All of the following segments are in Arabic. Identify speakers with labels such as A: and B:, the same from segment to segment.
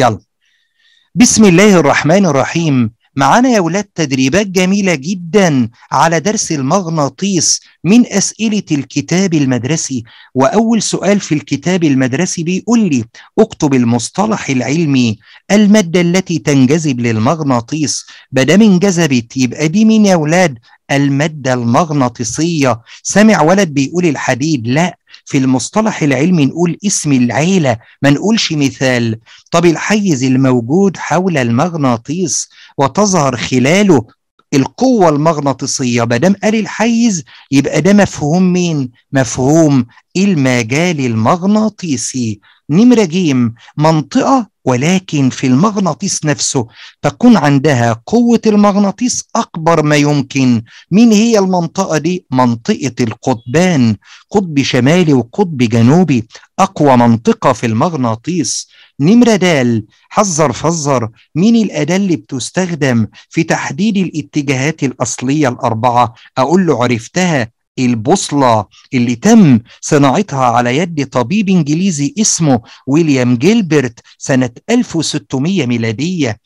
A: يلا بسم الله الرحمن الرحيم معانا يا ولاد تدريبات جميلة جدا على درس المغناطيس من أسئلة الكتاب المدرسي وأول سؤال في الكتاب المدرسي بيقول لي اكتب المصطلح العلمي المادة التي تنجذب للمغناطيس بدم انجذبت يبقى دي مين يا ولاد المادة المغناطيسية سمع ولد بيقول الحديد لا في المصطلح العلمي نقول اسم العيلة ما نقولش مثال طب الحيز الموجود حول المغناطيس وتظهر خلاله القوة المغناطيسية ما دام قال الحيز يبقى ده مفهوم مين؟ مفهوم المجال المغناطيسي نمرة جيم منطقة ولكن في المغناطيس نفسه تكون عندها قوة المغناطيس أكبر ما يمكن مين هي المنطقة دي؟ منطقة القطبان قطب شمالي وقطب جنوبي أقوى منطقة في المغناطيس نمرة دال حذر فذر مين الأداة اللي بتستخدم في تحديد الاتجاهات الأصلية الأربعة أقول له عرفتها البوصلة اللي تم صناعتها على يد طبيب إنجليزي اسمه ويليام جيلبرت سنة 1600 ميلادية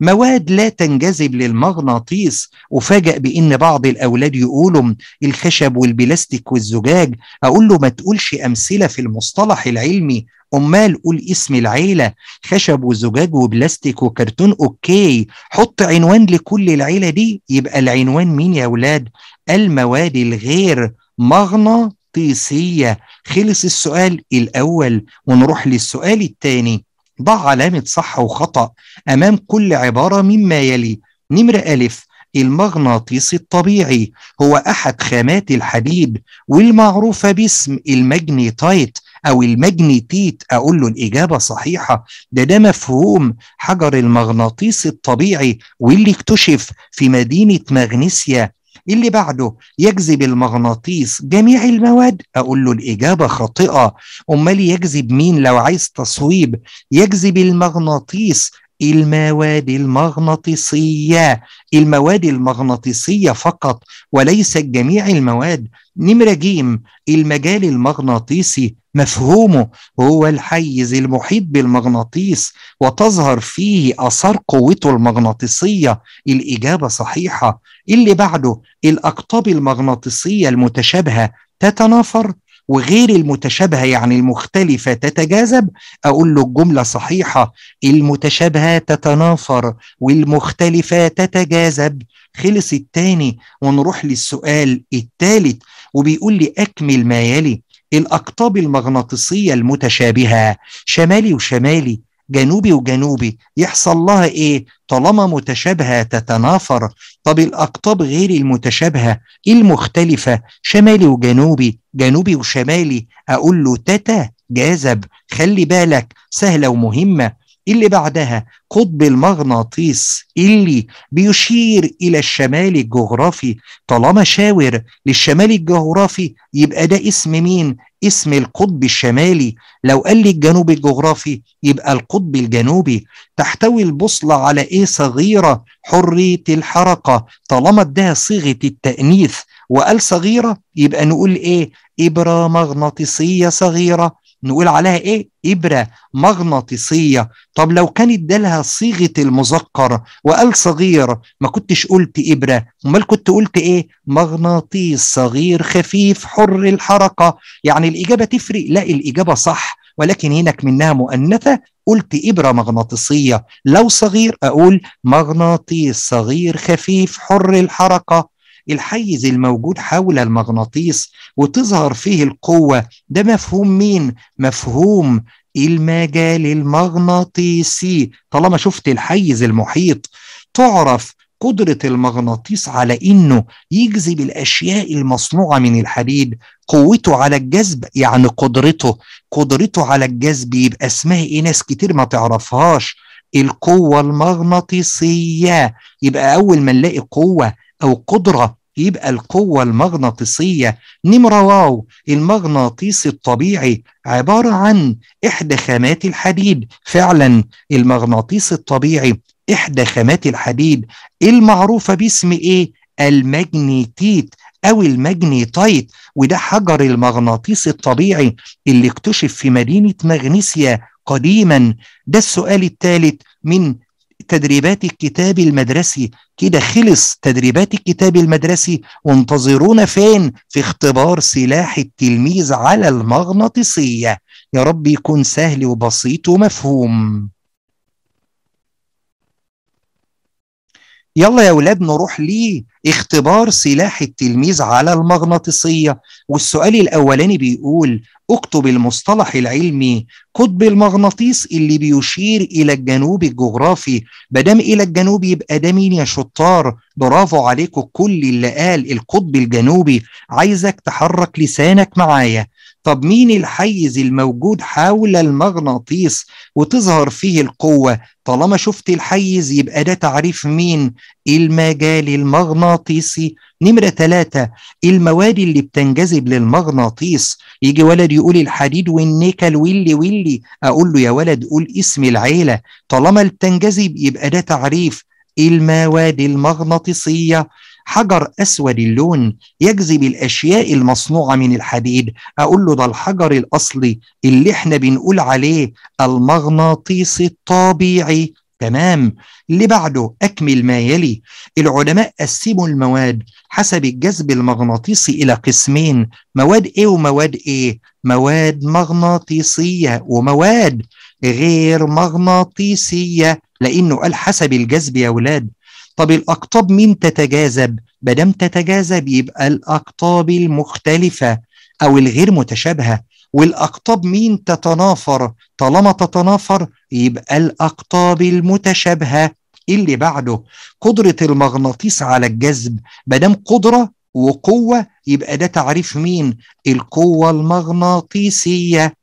A: مواد لا تنجذب للمغناطيس وفاجأ بإن بعض الأولاد يقولوا الخشب والبلاستيك والزجاج أقول له ما تقولش أمثلة في المصطلح العلمي امال قول اسم العيله خشب وزجاج وبلاستيك وكرتون اوكي حط عنوان لكل العيله دي يبقى العنوان مين يا اولاد المواد الغير مغناطيسيه خلص السؤال الاول ونروح للسؤال الثاني ضع علامه صح وخطا امام كل عباره مما يلي نمره الف المغناطيس الطبيعي هو احد خامات الحديد والمعروفه باسم المجنيتايت او الماجنتيت اقول له الاجابه صحيحه ده ده مفهوم حجر المغناطيس الطبيعي واللي اكتشف في مدينه مغنيسيا اللي بعده يجذب المغناطيس جميع المواد اقول له الاجابه خاطئه امال يجذب مين لو عايز تصويب يجذب المغناطيس المواد المغناطيسيه المواد المغناطيسيه فقط وليس جميع المواد نمره جيم المجال المغناطيسي مفهومه هو الحيز المحيط بالمغناطيس وتظهر فيه اثار قوته المغناطيسيه الاجابه صحيحه اللي بعده الاقطاب المغناطيسيه المتشابهه تتنافر وغير المتشابهه يعني المختلفه تتجاذب اقول له الجمله صحيحه المتشابهه تتنافر والمختلفه تتجاذب خلص التاني ونروح للسؤال الثالث وبيقول لي اكمل ما يلي الأقطاب المغناطيسية المتشابهة شمالي وشمالي جنوبي وجنوبي يحصل لها ايه طالما متشابهه تتنافر طب الاقطاب غير المتشابهه إيه المختلفه شمالي وجنوبي جنوبي وشمالي اقول له تتا جاذب خلي بالك سهله ومهمه اللي بعدها قطب المغناطيس اللي بيشير الى الشمال الجغرافي طالما شاور للشمال الجغرافي يبقى ده اسم مين اسم القطب الشمالي لو قال لي الجنوب الجغرافي يبقى القطب الجنوبي تحتوي البوصلة على ايه صغيرة حرية الحركة طالما ده صيغة التأنيث وقال صغيرة يبقى نقول ايه إبرة مغناطيسية صغيرة نقول عليها ايه ابره مغناطيسيه طب لو كان ادالها صيغه المذكر وقال صغير ما كنتش قلت ابره امال كنت قلت ايه مغناطيس صغير خفيف حر الحركه يعني الاجابه تفرق لا الاجابه صح ولكن هناك منها مؤنثه قلت إبرة مغناطيسية لو صغير أقول مغناطيس صغير خفيف حر الحركة الحيز الموجود حول المغناطيس وتظهر فيه القوه ده مفهوم مين مفهوم المجال المغناطيسي طالما شفت الحيز المحيط تعرف قدرة المغناطيس على إنه يجذب الأشياء المصنوعة من الحديد قوته على الجذب يعني قدرته قدرته على الجذب يبقى اسمها إيه ناس كتير ما تعرفهاش القوة المغناطيسية يبقى أول ما نلاقي قوة أو قدرة يبقى القوة المغناطيسية نمرة واو المغناطيس الطبيعي عبارة عن إحدى خامات الحديد فعلا المغناطيس الطبيعي إحدى خامات الحديد المعروفة باسم إيه؟ المجنيتيت أو المجنيتايت وده حجر المغناطيس الطبيعي اللي اكتشف في مدينة مغنيسيا قديما ده السؤال الثالث من تدريبات الكتاب المدرسي كده خلص تدريبات الكتاب المدرسي وانتظرونا فين في اختبار سلاح التلميذ على المغناطيسية يا رب يكون سهل وبسيط ومفهوم يلا يا ولاد نروح ليه اختبار سلاح التلميذ على المغناطيسية والسؤال الأولاني بيقول اكتب المصطلح العلمي قطب المغناطيس اللي بيشير إلى الجنوب الجغرافي مادام إلى الجنوب يبقى ده مين يا شطار برافو عليكم كل اللي قال القطب الجنوبي عايزك تحرك لسانك معايا طب مين الحيز الموجود حول المغناطيس وتظهر فيه القوة طالما شفت الحيز يبقى ده تعريف مين المجال المغناطيسي نمرة ثلاثة المواد اللي بتنجذب للمغناطيس يجي ولد يقول الحديد والنيكل واللي واللي أقول له يا ولد قول اسم العيلة طالما بتنجذب يبقى ده تعريف المواد المغناطيسية حجر أسود اللون يجذب الأشياء المصنوعة من الحديد أقول له ده الحجر الأصلي اللي احنا بنقول عليه المغناطيس الطبيعي تمام اللي بعده أكمل ما يلي العلماء قسموا المواد حسب الجذب المغناطيسي إلى قسمين مواد إيه ومواد إيه مواد مغناطيسية ومواد غير مغناطيسية لأنه قال حسب الجذب يا ولاد طب الأقطاب مين تتجاذب؟ دام تتجاذب يبقى الأقطاب المختلفة أو الغير متشابهة والأقطاب مين تتنافر؟ طالما تتنافر يبقى الأقطاب المتشابهة اللي بعده قدرة المغناطيس على الجذب مادام قدرة وقوة يبقى ده تعريف مين؟ القوة المغناطيسية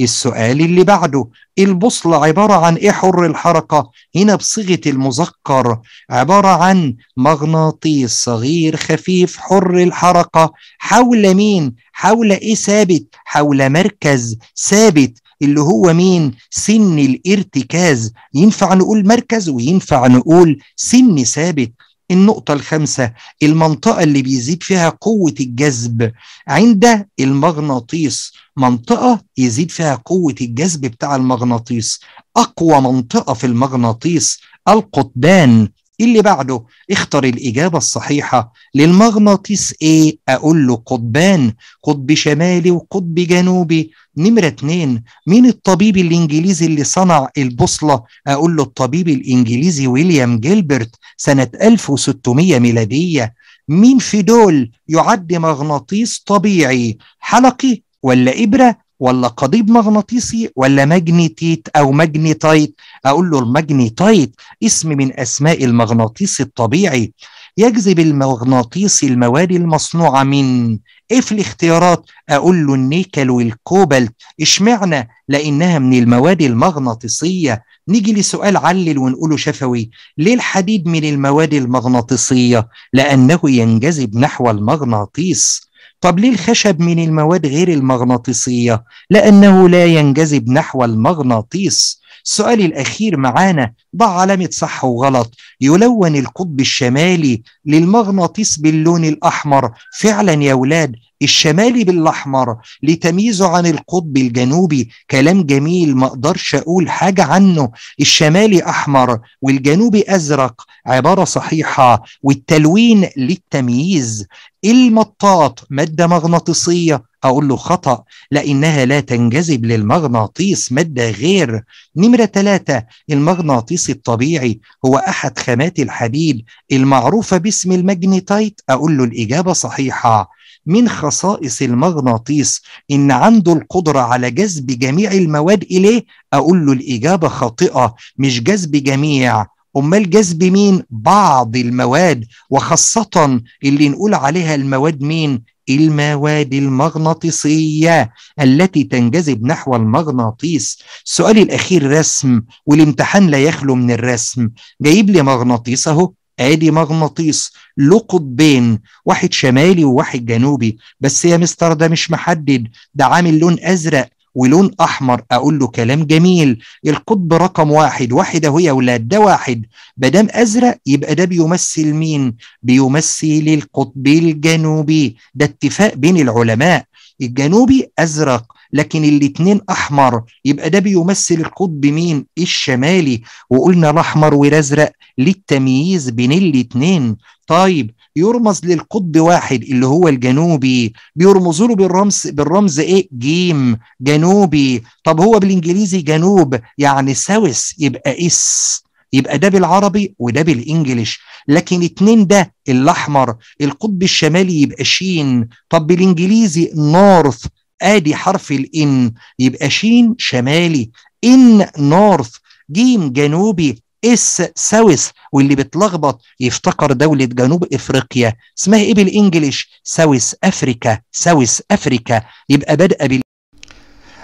A: السؤال اللي بعده البوصلة عبارة عن إيه حر الحركة؟ هنا بصيغة المذكر عبارة عن مغناطيس صغير خفيف حر الحركة حول مين؟ حول إيه ثابت؟ حول مركز ثابت اللي هو مين؟ سن الارتكاز ينفع نقول مركز وينفع نقول سن ثابت النقطة الخامسة المنطقة اللي بيزيد فيها قوة الجذب عند المغناطيس منطقة يزيد فيها قوة الجذب بتاع المغناطيس أقوى منطقة في المغناطيس القطبان اللي بعده اختر الإجابة الصحيحة للمغناطيس إيه أقول له قطبان قطب شمالي وقطب جنوبي نمرة اتنين مين الطبيب الإنجليزي اللي صنع البوصلة أقول له الطبيب الإنجليزي ويليام جيلبرت سنة 1600 ميلادية مين في دول يعد مغناطيس طبيعي حلقي ولا إبرة ولا قضيب مغناطيسي ولا ماجنتيت او ماجنيتايت اقول له الماجنيتايت اسم من اسماء المغناطيس الطبيعي يجذب المغناطيس المواد المصنوعه من ايه في الاختيارات اقول له النيكل والكوبالت اشمعنى لانها من المواد المغناطيسيه نيجي لسؤال علل ونقوله شفوي ليه الحديد من المواد المغناطيسيه لانه ينجذب نحو المغناطيس طب ليه الخشب من المواد غير المغناطيسية؟ لأنه لا ينجذب نحو المغناطيس السؤال الأخير معانا ضع علامة صح وغلط يلون القطب الشمالي للمغناطيس باللون الأحمر فعلا يا ولاد الشمالي بالاحمر لتمييزه عن القطب الجنوبي كلام جميل ما اقدرش اقول حاجه عنه الشمالي احمر والجنوبي ازرق عباره صحيحه والتلوين للتمييز المطاط ماده مغناطيسيه اقول له خطا لانها لا تنجذب للمغناطيس ماده غير نمره ثلاثة المغناطيس الطبيعي هو احد خامات الحديد المعروفه باسم المجنيتايت اقول له الاجابه صحيحه من خصائص المغناطيس ان عنده القدره على جذب جميع المواد اليه اقول له الاجابه خاطئه مش جذب جميع امال جذب مين بعض المواد وخاصه اللي نقول عليها المواد مين المواد المغناطيسية التي تنجذب نحو المغناطيس سؤالي الأخير رسم والامتحان لا يخلو من الرسم جايب لي مغناطيس أهو ادي مغناطيس له قطبين واحد شمالي وواحد جنوبي بس يا مستر ده مش محدد ده عامل لون ازرق ولون احمر اقول له كلام جميل القطب رقم واحد واحد اهو يا اولاد ده واحد مادام ازرق يبقى ده بيمثل مين بيمثل القطب الجنوبي ده اتفاق بين العلماء الجنوبي ازرق لكن الاثنين احمر يبقى ده بيمثل القطب مين الشمالي وقلنا الاحمر والازرق للتمييز بين الاثنين طيب يرمز للقطب واحد اللي هو الجنوبي بيرمزوا له بالرمز بالرمز ايه جيم جنوبي طب هو بالانجليزي جنوب يعني ساوث يبقى اس يبقى ده بالعربي وده بالانجليش لكن اتنين ده الاحمر القطب الشمالي يبقى شين طب بالانجليزي نورث ادي حرف الان يبقى شين شمالي ان نورث جيم جنوبي اس ساوث واللي بتلخبط يفتكر دولة جنوب افريقيا اسمها ايه بالانجلش ساوث افريكا ساوث افريكا يبقى بادئه بال